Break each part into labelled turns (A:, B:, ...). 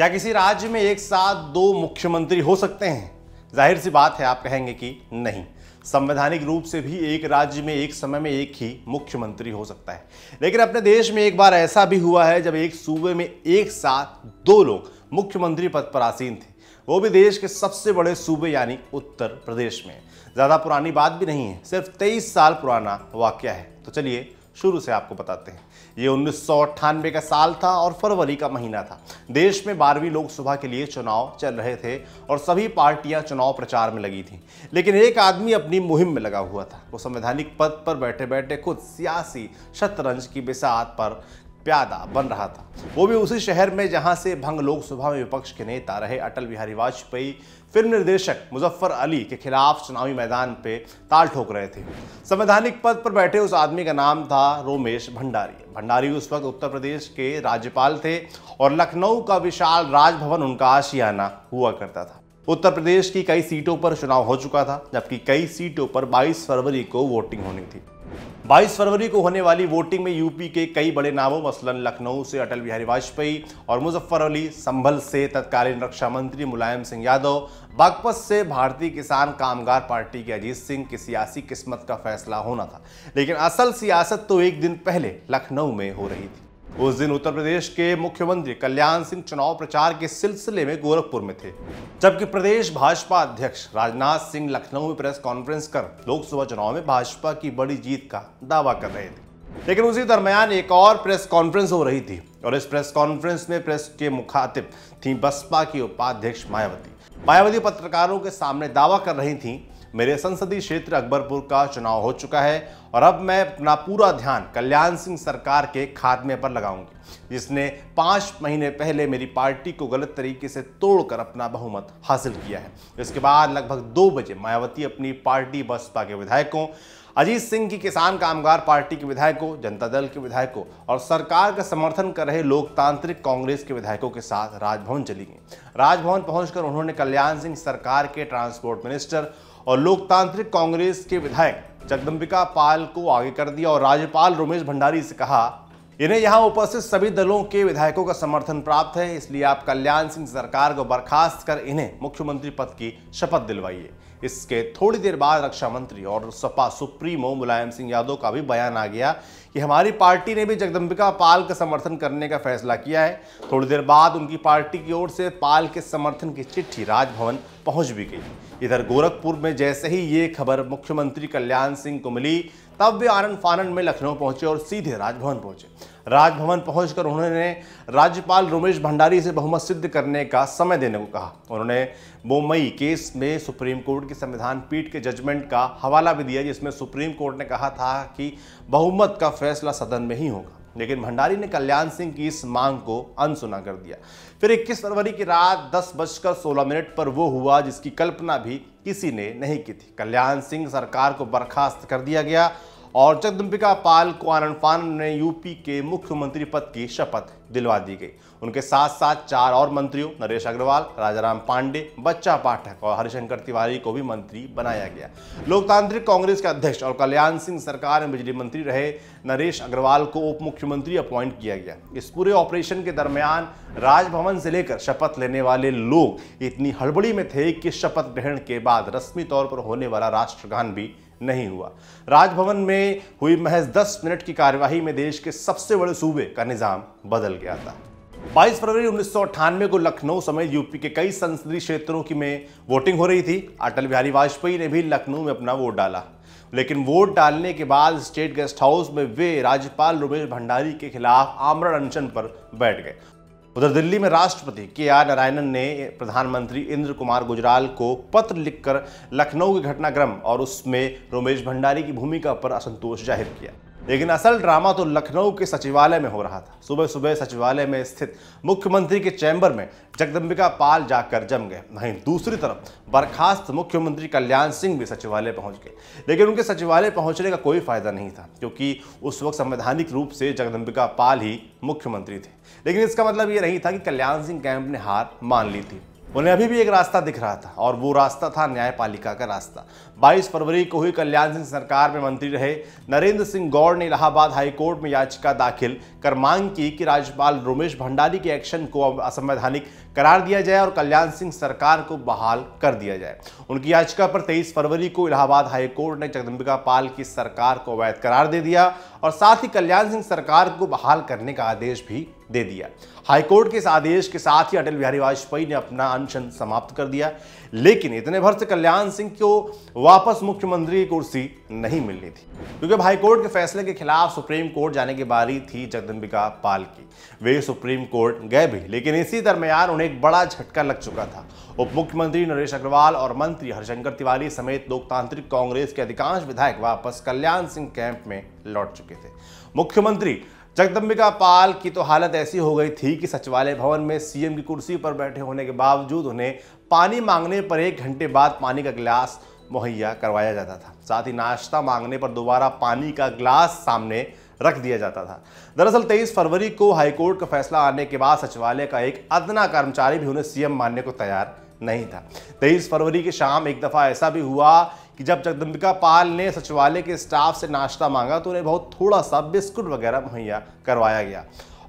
A: क्या किसी राज्य में एक साथ दो मुख्यमंत्री हो सकते हैं जाहिर सी बात है आप कहेंगे कि नहीं संवैधानिक रूप से भी एक राज्य में एक समय में एक ही मुख्यमंत्री हो सकता है लेकिन अपने देश में एक बार ऐसा भी हुआ है जब एक सूबे में एक साथ दो लोग मुख्यमंत्री पद पर आसीन थे वो भी देश के सबसे बड़े सूबे यानी उत्तर प्रदेश में ज़्यादा पुरानी बात भी नहीं है सिर्फ तेईस साल पुराना वाक्य है तो चलिए शुरू से आपको बताते हैं ये उन्नीस का साल था और फरवरी का महीना था देश में बारहवीं लोकसभा के लिए चुनाव चल रहे थे और सभी पार्टियां चुनाव प्रचार में लगी थीं लेकिन एक आदमी अपनी मुहिम में लगा हुआ था वो संवैधानिक पद पर बैठे बैठे खुद सियासी शतरंज की बिसात पर प्यादा बन रहा था वो भी उसी शहर में जहां से भंग लोकसभा में विपक्ष के नेता रहे अटल बिहारी वाजपेयी फिल्म निर्देशक मुजफ्फर अली के खिलाफ चुनावी मैदान पे ताल ठोक रहे थे संवैधानिक पद पर बैठे उस आदमी का नाम था रोमेश भंडारी भंडारी उस वक्त उत्तर प्रदेश के राज्यपाल थे और लखनऊ का विशाल राजभवन उनका आशियाना हुआ करता था उत्तर प्रदेश की कई सीटों पर चुनाव हो चुका था जबकि कई सीटों पर 22 फरवरी को वोटिंग होनी थी 22 फरवरी को होने वाली वोटिंग में यूपी के कई बड़े नामों मसलन लखनऊ से अटल बिहारी वाजपेयी और मुजफ्फर अली संभल से तत्कालीन रक्षा मंत्री मुलायम सिंह यादव बागपत से भारतीय किसान कामगार पार्टी के अजीत सिंह की सियासी किस्मत का फैसला होना था लेकिन असल सियासत तो एक दिन पहले लखनऊ में हो रही थी उस दिन उत्तर प्रदेश के मुख्यमंत्री कल्याण सिंह चुनाव प्रचार के सिलसिले में गोरखपुर में थे जबकि प्रदेश भाजपा अध्यक्ष राजनाथ सिंह लखनऊ में प्रेस कॉन्फ्रेंस कर लोकसभा चुनाव में भाजपा की बड़ी जीत का दावा कर रहे थे लेकिन उसी दरमियान एक और प्रेस कॉन्फ्रेंस हो रही थी और इस प्रेस कॉन्फ्रेंस में प्रेस के मुखातिब थी बसपा की उपाध्यक्ष मायावती मायावती पत्रकारों के सामने दावा कर रही थी मेरे संसदीय क्षेत्र अकबरपुर का चुनाव हो चुका है और अब मैं अपना पूरा ध्यान कल्याण सिंह सरकार के खात्मे पर लगाऊंगी जिसने पाँच महीने पहले मेरी पार्टी को गलत तरीके से तोड़कर अपना बहुमत हासिल किया है इसके बाद लगभग दो बजे मायावती अपनी पार्टी बसपा के विधायकों अजीत सिंह की किसान कामगार पार्टी के विधायकों जनता दल के विधायकों और सरकार का समर्थन कर रहे लोकतांत्रिक कांग्रेस के विधायकों के साथ राजभवन चली गई राजभवन पहुंचकर उन्होंने कल्याण सिंह सरकार के ट्रांसपोर्ट मिनिस्टर और लोकतांत्रिक कांग्रेस के विधायक जगदम्बिका पाल को आगे कर दिया और राज्यपाल रोमेश भंडारी से कहा इन्हें यहां उपस्थित सभी दलों के विधायकों का समर्थन प्राप्त है इसलिए आप कल्याण सिंह सरकार को बर्खास्त कर इन्हें मुख्यमंत्री पद की शपथ दिलवाइए इसके थोड़ी देर बाद रक्षा मंत्री और सपा सुप्रीमो मुलायम सिंह यादव का भी बयान आ गया कि हमारी पार्टी ने भी जगदम्बिका पाल का समर्थन करने का फैसला किया है थोड़ी देर बाद उनकी पार्टी की ओर से पाल के समर्थन की चिट्ठी राजभवन पहुंच भी गई इधर गोरखपुर में जैसे ही ये खबर मुख्यमंत्री कल्याण सिंह को मिली तब वे आनंद फानंद में लखनऊ पहुंचे और सीधे राजभवन पहुंचे राजभवन पहुंचकर उन्होंने राज्यपाल रोमेश भंडारी से बहुमत सिद्ध करने का समय देने को कहा उन्होंने बोमई केस में सुप्रीम कोर्ट की संविधान पीठ के जजमेंट का हवाला भी दिया जिसमें सुप्रीम कोर्ट ने कहा था कि बहुमत का फैसला सदन में ही होगा लेकिन भंडारी ने कल्याण सिंह की इस मांग को अनसुना कर दिया फिर 21 फरवरी की रात दस बजकर सोलह मिनट पर वो हुआ जिसकी कल्पना भी किसी ने नहीं की थी कल्याण सिंह सरकार को बर्खास्त कर दिया गया और जगदम्बिका पाल को आनंद फान ने यूपी के मुख्यमंत्री पद की शपथ दिलवा दी गई उनके साथ साथ चार और मंत्रियों नरेश अग्रवाल राजाराम पांडे बच्चा पाठक और हरिशंकर तिवारी को भी मंत्री बनाया गया लोकतांत्रिक कांग्रेस के अध्यक्ष और कल्याण सिंह सरकार में बिजली मंत्री रहे नरेश अग्रवाल को उप मुख्यमंत्री अपॉइंट किया गया इस पूरे ऑपरेशन के दरमियान राजभवन से लेकर शपथ लेने वाले लोग इतनी हड़बड़ी में थे कि शपथ ग्रहण के बाद रस्मी तौर पर होने वाला राष्ट्रगान भी नहीं हुआ राजभवन में हुई महज 10 मिनट की कार्यवाही में देश के सबसे बड़े सूबे का निजाम बदल गया था 22 फरवरी उन्नीस को लखनऊ समेत यूपी के कई संसदीय क्षेत्रों की में वोटिंग हो रही थी अटल बिहारी वाजपेयी ने भी लखनऊ में अपना वोट डाला लेकिन वोट डालने के बाद स्टेट गेस्ट हाउस में वे राज्यपाल रमेश भंडारी के खिलाफ आमरण अनशन पर बैठ गए उधर दिल्ली में राष्ट्रपति के आर नारायणन ने प्रधानमंत्री इंद्र कुमार गुजराल को पत्र लिखकर लखनऊ के घटनाक्रम और उसमें रोमेश भंडारी की भूमिका पर असंतोष जाहिर किया लेकिन असल ड्रामा तो लखनऊ के सचिवालय में हो रहा था सुबह सुबह सचिवालय में स्थित मुख्यमंत्री के चैम्बर में जगदम्बिका पाल जाकर जम गए वहीं दूसरी तरफ बर्खास्त मुख्यमंत्री कल्याण सिंह भी सचिवालय पहुंच गए लेकिन उनके सचिवालय पहुंचने का कोई फायदा नहीं था क्योंकि उस वक्त संवैधानिक रूप से जगदम्बिका पाल ही मुख्यमंत्री थे लेकिन इसका मतलब ये नहीं था कि कल्याण सिंह कैंप ने हार मान ली थी उन्हें अभी भी एक रास्ता दिख रहा था और वो रास्ता था न्यायपालिका का रास्ता 22 फरवरी को हुई कल्याण सिंह सरकार में मंत्री रहे नरेंद्र सिंह गौड़ ने इलाहाबाद हाईकोर्ट में याचिका दाखिल कर मांग की कि राज्यपाल रोमेश भंडारी के एक्शन को असंवैधानिक करार दिया जाए और कल्याण सिंह सरकार को बहाल कर दिया जाए उनकी याचिका पर तेईस फरवरी को इलाहाबाद हाईकोर्ट ने जगदम्बिका पाल की सरकार को अवैध करार दे दिया और साथ ही कल्याण सिंह सरकार को बहाल करने का आदेश भी दे दिया हाईकोर्ट के इस आदेश के साथ ही अटल बिहारी वाजपेयी ने अपना अनशन समाप्त कर दिया लेकिन इतने भर से कल्याण सिंह को वापस मुख्यमंत्री की कुर्सी नहीं मिलनी थी क्योंकि अब हाईकोर्ट के फैसले के खिलाफ सुप्रीम कोर्ट जाने की बारी थी जगदम्बिका पाल की वे सुप्रीम कोर्ट गए भी लेकिन इसी दरमियान उन्हें एक बड़ा झटका लग चुका था उप मुख्यमंत्री नरेश अग्रवाल और मंत्री हरिशंकर तिवारी समेत लोकतांत्रिक कांग्रेस के अधिकांश विधायक वापस कल्याण सिंह कैंप में लौट चुके थे मुख्यमंत्री जगदम्बिका पाल की तो हालत ऐसी हो गई थी कि सचिवालय भवन में सीएम की कुर्सी पर बैठे होने के बावजूद उन्हें पानी मांगने पर एक घंटे बाद पानी का गिलास मुहैया करवाया जाता था साथ ही नाश्ता मांगने पर दोबारा पानी का गिलास सामने रख दिया जाता था दरअसल 23 फरवरी को हाईकोर्ट का फैसला आने के बाद सचिवालय का एक अदना कर्मचारी भी उन्हें सीएम मानने को तैयार नहीं था 23 फरवरी की शाम एक दफ़ा ऐसा भी हुआ कि जब जगदम्बिका पाल ने सचिवालय के स्टाफ से नाश्ता मांगा तो उन्हें बहुत थोड़ा सा बिस्कुट वगैरह मुहैया करवाया गया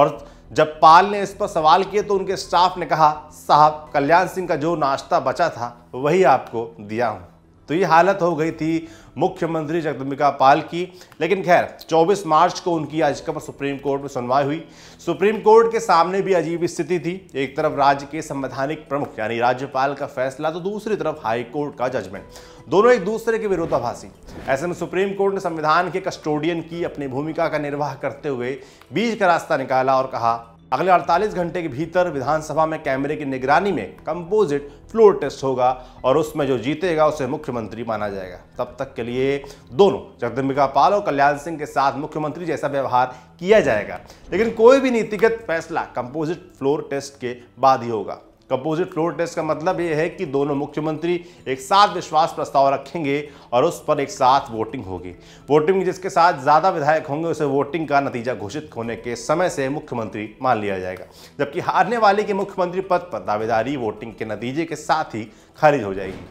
A: और जब पाल ने इस पर सवाल किए तो उनके स्टाफ ने कहा साहब कल्याण सिंह का जो नाश्ता बचा था वही आपको दिया हूँ तो ये हालत हो गई थी मुख्यमंत्री जगदम्बिका पाल की लेकिन खैर 24 मार्च को उनकी याचिका पर सुप्रीम कोर्ट में सुनवाई हुई सुप्रीम कोर्ट के सामने भी अजीब स्थिति थी एक तरफ राज्य के संवैधानिक प्रमुख यानी राज्यपाल का फैसला तो दूसरी तरफ हाई कोर्ट का जजमेंट दोनों एक दूसरे के विरोधाभासी ऐसे में सुप्रीम कोर्ट ने संविधान के कस्टोडियन की अपनी भूमिका का निर्वाह करते हुए बीच का रास्ता निकाला और कहा अगले 48 घंटे के भीतर विधानसभा में कैमरे की निगरानी में कंपोजिट फ्लोर टेस्ट होगा और उसमें जो जीतेगा उसे मुख्यमंत्री माना जाएगा तब तक के लिए दोनों जगदम्बिका पाल और कल्याण सिंह के साथ मुख्यमंत्री जैसा व्यवहार किया जाएगा लेकिन कोई भी नीतिगत फैसला कंपोजिट फ्लोर टेस्ट के बाद ही होगा कंपोजिट फ्लोर टेस्ट का मतलब ये है कि दोनों मुख्यमंत्री एक साथ विश्वास प्रस्ताव रखेंगे और उस पर एक साथ वोटिंग होगी वोटिंग जिसके साथ ज़्यादा विधायक होंगे उसे वोटिंग का नतीजा घोषित होने के समय से मुख्यमंत्री मान लिया जाएगा जबकि हारने वाले के मुख्यमंत्री पद पर दावेदारी वोटिंग के नतीजे के साथ ही खारिज हो जाएगी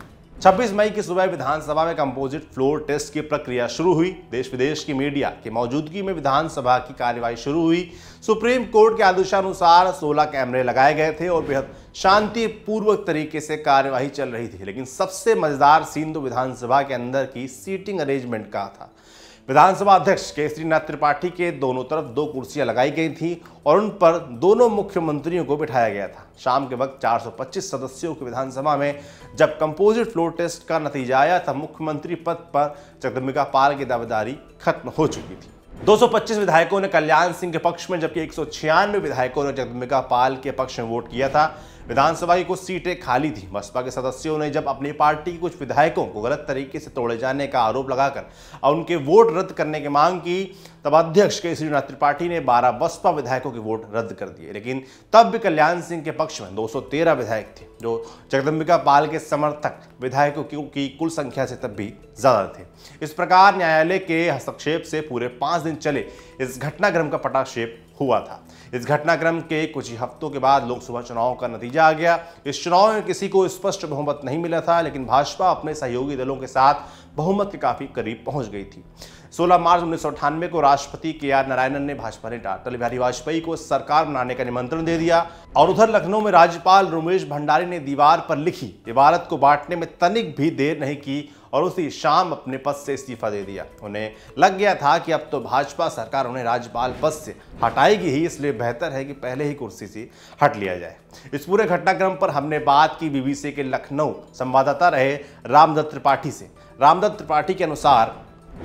A: 26 मई की सुबह विधानसभा में कंपोजिट फ्लोर टेस्ट की प्रक्रिया शुरू हुई देश विदेश की मीडिया की मौजूदगी में विधानसभा की कार्यवाही शुरू हुई सुप्रीम कोर्ट के आदेशानुसार 16 कैमरे लगाए गए थे और बेहद शांतिपूर्वक तरीके से कार्यवाही चल रही थी लेकिन सबसे मजेदार सीन तो विधानसभा के अंदर की सीटिंग अरेंजमेंट का था विधानसभा अध्यक्ष के श्रीनाथ त्रिपाठी के दोनों तरफ दो कुर्सियां लगाई गई थी और उन पर दोनों मुख्यमंत्रियों को बिठाया गया था शाम के वक्त 425 सदस्यों की विधानसभा में जब कंपोजिट फ्लोर टेस्ट का नतीजा आया था मुख्यमंत्री पद पर जगदम्बिका पाल की दावेदारी खत्म हो चुकी थी 225 विधायकों ने कल्याण सिंह के पक्ष में जबकि एक विधायकों ने जगदम्बिका पाल के पक्ष में वोट किया था विधानसभा की कुछ सीटें खाली थी बसपा के सदस्यों ने जब अपनी पार्टी के कुछ विधायकों को गलत तरीके से तोड़े जाने का आरोप लगाकर और उनके वोट रद्द करने की मांग की तब अध्यक्ष के श्रीनाथ त्रिपाठी ने 12 बसपा विधायकों के वोट रद्द कर दिए लेकिन तब भी कल्याण सिंह के पक्ष में 213 विधायक थे जो जगदम्बिका पाल के समर्थक विधायकों की कुल संख्या से तब भी ज्यादा थे इस प्रकार न्यायालय के हस्तक्षेप से पूरे पांच दिन चले इस घटनाक्रम का पटाक्षेप हुआ था इस घटनाक्रम के कुछ ही हफ्तों के बाद लोकसभा चुनाव का नतीजा आ गया इस चुनाव में किसी को स्पष्ट बहुमत नहीं मिला था लेकिन भाजपा अपने सहयोगी दलों के साथ बहुमत के काफ़ी करीब पहुंच गई थी 16 मार्च उन्नीस को राष्ट्रपति के आर नारायणन ने भाजपा नेता अटल बिहारी वाजपेयी को सरकार बनाने का निमंत्रण दे दिया और उधर लखनऊ में राज्यपाल रोमेश भंडारी ने दीवार पर लिखी इबारत को बांटने में तनिक भी देर नहीं की और उसी शाम अपने पद से इस्तीफा दे दिया उन्हें लग गया था कि अब तो भाजपा सरकार उन्हें राज्यपाल पद से हटाएगी ही इसलिए बेहतर है कि पहले ही कुर्सी से हट लिया जाए इस पूरे घटनाक्रम पर हमने बात की बीबीसी के लखनऊ संवाददाता रहे रामदत्त त्रिपाठी से रामदत्त त्रिपाठी के अनुसार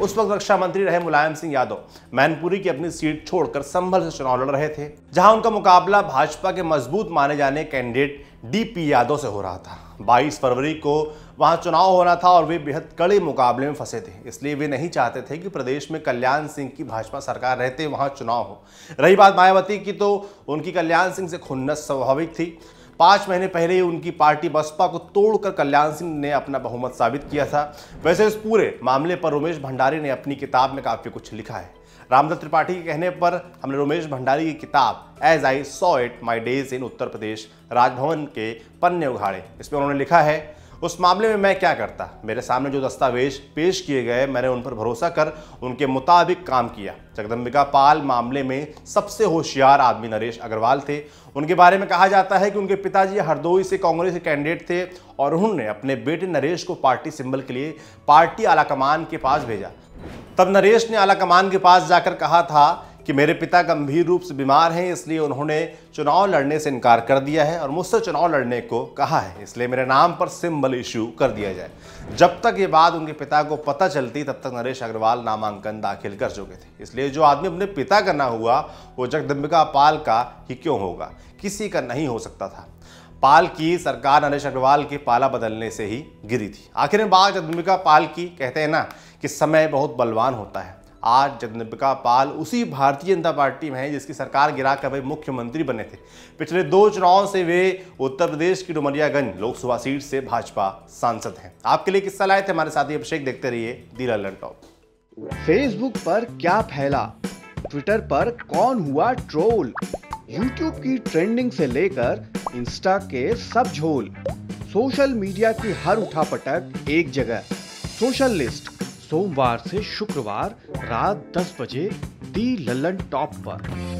A: उस वक्त रक्षा मंत्री रहे मुलायम सिंह यादव मैनपुरी की अपनी सीट छोड़कर संभल से चुनाव लड़ रहे थे जहां उनका मुकाबला भाजपा के मजबूत माने जाने कैंडिडेट डीपी यादव से हो रहा था 22 फरवरी को वहां चुनाव होना था और वे बेहद कड़े मुकाबले में फंसे थे इसलिए वे नहीं चाहते थे कि प्रदेश में कल्याण सिंह की भाजपा सरकार रहते वहां चुनाव हो रही बात मायावती की तो उनकी कल्याण सिंह से खुन्नस स्वाभाविक थी पाँच महीने पहले ही उनकी पार्टी बसपा को तोड़कर कल्याण सिंह ने अपना बहुमत साबित किया था वैसे इस पूरे मामले पर रोमेश भंडारी ने अपनी किताब में काफ़ी कुछ लिखा है रामदत्त त्रिपाठी के कहने पर हमने रोमेश भंडारी की किताब as I saw it my days in Uttar Pradesh Raj Bhavan के पन्ने उघाड़े इसमें उन्होंने लिखा है उस मामले में मैं क्या करता मेरे सामने जो दस्तावेज पेश किए गए मैंने उन पर भरोसा कर उनके मुताबिक काम किया जगदम्बिका पाल मामले में सबसे होशियार आदमी नरेश अग्रवाल थे उनके बारे में कहा जाता है कि उनके पिताजी हरदोई से कांग्रेस के कैंडिडेट थे और उन्होंने अपने बेटे नरेश को पार्टी सिंबल के लिए पार्टी आलाकमान के पास भेजा तब नरेश ने आलाकमान के पास जाकर कहा था कि मेरे पिता गंभीर रूप से बीमार हैं इसलिए उन्होंने चुनाव लड़ने से इनकार कर दिया है और मुझसे चुनाव लड़ने को कहा है इसलिए मेरे नाम पर सिंबल इशू कर दिया जाए जब तक ये बात उनके पिता को पता चलती तब तक नरेश अग्रवाल नामांकन दाखिल कर चुके थे इसलिए जो आदमी अपने पिता का ना हुआ वो जगदम्बिका पाल का ही क्यों होगा किसी का नहीं हो सकता था पाल की सरकार नरेश अग्रवाल के पाला बदलने से ही गिरी थी आखिर में बात जगदम्बिका पाल की कहते हैं ना कि समय बहुत बलवान होता है आज जगदम्बिका पाल उसी भारतीय जनता पार्टी में हैं जिसकी सरकार गिरा कर वे मुख्यमंत्री बने थे पिछले दो चुनाव से वे उत्तर प्रदेश की डुमरियागंज लोकसभा सीट से भाजपा सांसद हैं आपके लिए किस्सा लाए थे हमारे साथी अभिषेक देखते रहिए दी ललन टॉप फेसबुक पर क्या फैला ट्विटर पर कौन हुआ ट्रोल यूट्यूब की ट्रेंडिंग से लेकर इंस्टा के सब झोल सोशल मीडिया की हर उठापटक एक जगह सोशल लिस्ट सोमवार से शुक्रवार रात 10 बजे दी लल्लन टॉप पर